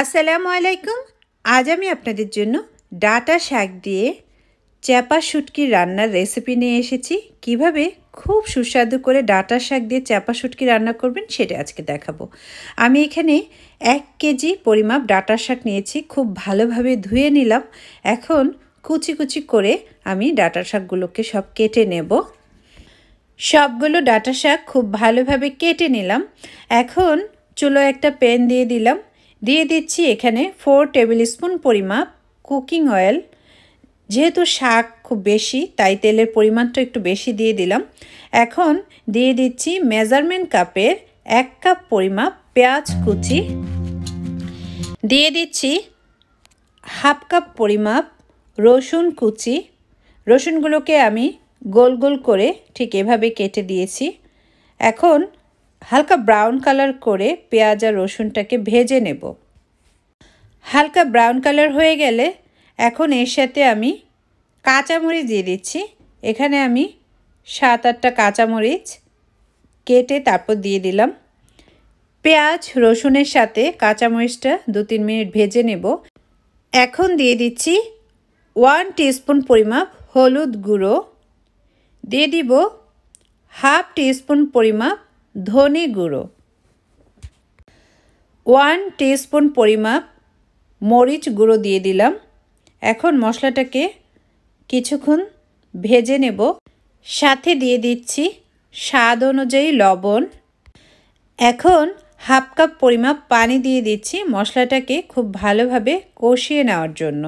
আসসালামু আলাইকুম আজ আমি আপনাদের জন্য ডাটা শাক দিয়ে চ্যাপা শুটকির রান্নার রেসিপি নিয়ে এসেছি কিভাবে খুব সুস্বাদু করে ডাটা শাক দিয়ে চ্যাপা শুটকি রান্না করবেন সেটা আজকে দেখাবো আমি এখানে এক কেজি পরিমাপ ডাটা শাক নিয়েছি খুব ভালোভাবে ধুয়ে নিলাম এখন কুচি কুচি করে আমি ডাটা শাকগুলোকে সব কেটে নেব সবগুলো ডাটা শাক খুব ভালোভাবে কেটে নিলাম এখন চুলো একটা প্যান দিয়ে দিলাম দিয়ে দিচ্ছি এখানে ফোর টেবিল স্পুন পরিমাপ কুকিং অয়েল যেহেতু শাক খুব বেশি তাই তেলের পরিমাণটা একটু বেশি দিয়ে দিলাম এখন দিয়ে দিচ্ছি মেজারমেন্ট কাপের এক কাপ পরিমাপ পেঁয়াজ কুচি দিয়ে দিচ্ছি হাফ কাপ পরিমাপ রসুন কুচি রসুনগুলোকে আমি গোল গোল করে ঠিক এভাবে কেটে দিয়েছি এখন হালকা ব্রাউন কালার করে পেঁয়াজ আর রসুনটাকে ভেজে নেব হালকা ব্রাউন কালার হয়ে গেলে এখন এর সাথে আমি কাঁচামরিচ দিয়ে দিচ্ছি এখানে আমি সাত আটটা কাঁচামরিচ কেটে তারপর দিয়ে দিলাম পেঁয়াজ রসুনের সাথে কাঁচামরিচটা দু তিন মিনিট ভেজে নেব এখন দিয়ে দিচ্ছি ওয়ান টিস্পুন পরিমাপ হলুদ গুঁড়ো দিয়ে দিব হাফ টিস্পুন পরিমাপ ধনে গুঁড়ো ওয়ান টিস্পুন পরিমাপ মরিচ গুঁড়ো দিয়ে দিলাম এখন মশলাটাকে কিছুক্ষণ ভেজে নেব সাথে দিয়ে দিচ্ছি স্বাদ অনুযায়ী লবণ এখন হাফ কাপ পরিমাপ পানি দিয়ে দিচ্ছি মশলাটাকে খুব ভালোভাবে কষিয়ে নেওয়ার জন্য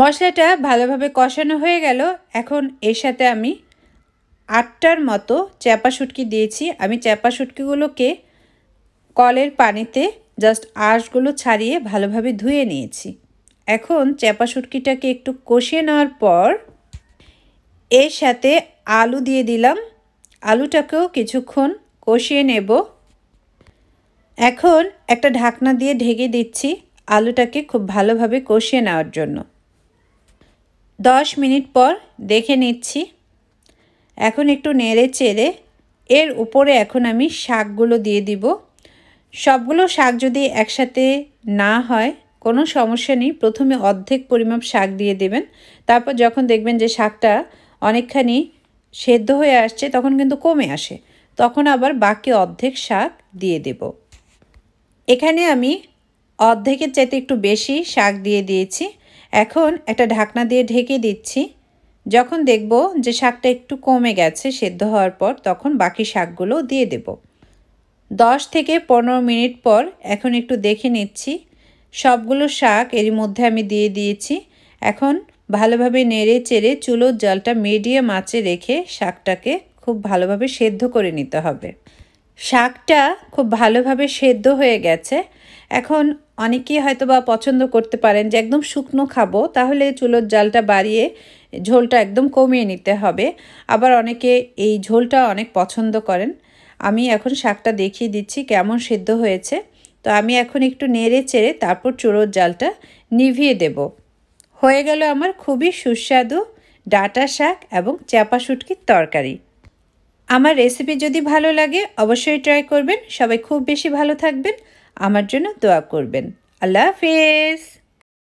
মশলাটা ভালোভাবে কষানো হয়ে গেল এখন এর সাথে আমি আটটার মতো চ্যাপা সুটকি দিয়েছি আমি চ্যাপা সুটকিগুলোকে কলের পানিতে জাস্ট আঁশগুলো ছাড়িয়ে ভালোভাবে ধুয়ে নিয়েছি এখন চ্যাপা সুটকিটাকে একটু কষিয়ে নেওয়ার পর এর সাথে আলু দিয়ে দিলাম আলুটাকেও কিছুক্ষণ কষিয়ে নেব এখন একটা ঢাকনা দিয়ে ঢেকে দিচ্ছি আলুটাকে খুব ভালোভাবে কষিয়ে নেওয়ার জন্য দশ মিনিট পর দেখে নিচ্ছি এখন একটু নেড়ে চেড়ে এর উপরে এখন আমি শাকগুলো দিয়ে দিব সবগুলো শাক যদি একসাথে না হয় কোনো সমস্যা নেই প্রথমে অর্ধেক পরিমাপ শাক দিয়ে দেবেন তারপর যখন দেখবেন যে শাকটা অনেকখানি সেদ্ধ হয়ে আসছে তখন কিন্তু কমে আসে তখন আবার বাকি অর্ধেক শাক দিয়ে দেব এখানে আমি অর্ধেকের চাইতে একটু বেশি শাক দিয়ে দিয়েছি এখন একটা ঢাকনা দিয়ে ঢেকে দিচ্ছি যখন দেখব যে শাকটা একটু কমে গেছে সেদ্ধ হওয়ার পর তখন বাকি শাকগুলো দিয়ে দেব দশ থেকে পনেরো মিনিট পর এখন একটু দেখে নিচ্ছি সবগুলো শাক এর মধ্যে আমি দিয়ে দিয়েছি এখন ভালোভাবে নেড়ে চেড়ে চুলোর জলটা মিডিয়াম আঁচে রেখে শাকটাকে খুব ভালোভাবে সেদ্ধ করে নিতে হবে শাকটা খুব ভালোভাবে সেদ্ধ হয়ে গেছে এখন অনেকেই হয়তো বা পছন্দ করতে পারেন যে একদম শুকনো খাবো তাহলে চুলোর জালটা বাড়িয়ে ঝোলটা একদম কমিয়ে নিতে হবে আবার অনেকে এই ঝোলটা অনেক পছন্দ করেন আমি এখন শাকটা দেখিয়ে দিচ্ছি কেমন সেদ্ধ হয়েছে তো আমি এখন একটু নেড়ে চেড়ে তারপর চুলোর জালটা নিভিয়ে দেব হয়ে গেল আমার খুবই সুস্বাদু ডাটা শাক এবং চ্যাপা শুটকির তরকারি আমার রেসিপি যদি ভালো লাগে অবশ্যই ট্রাই করবেন সবাই খুব বেশি ভালো থাকবেন আমার জন্য দোয়া করবেন আল্লাহ হাফেজ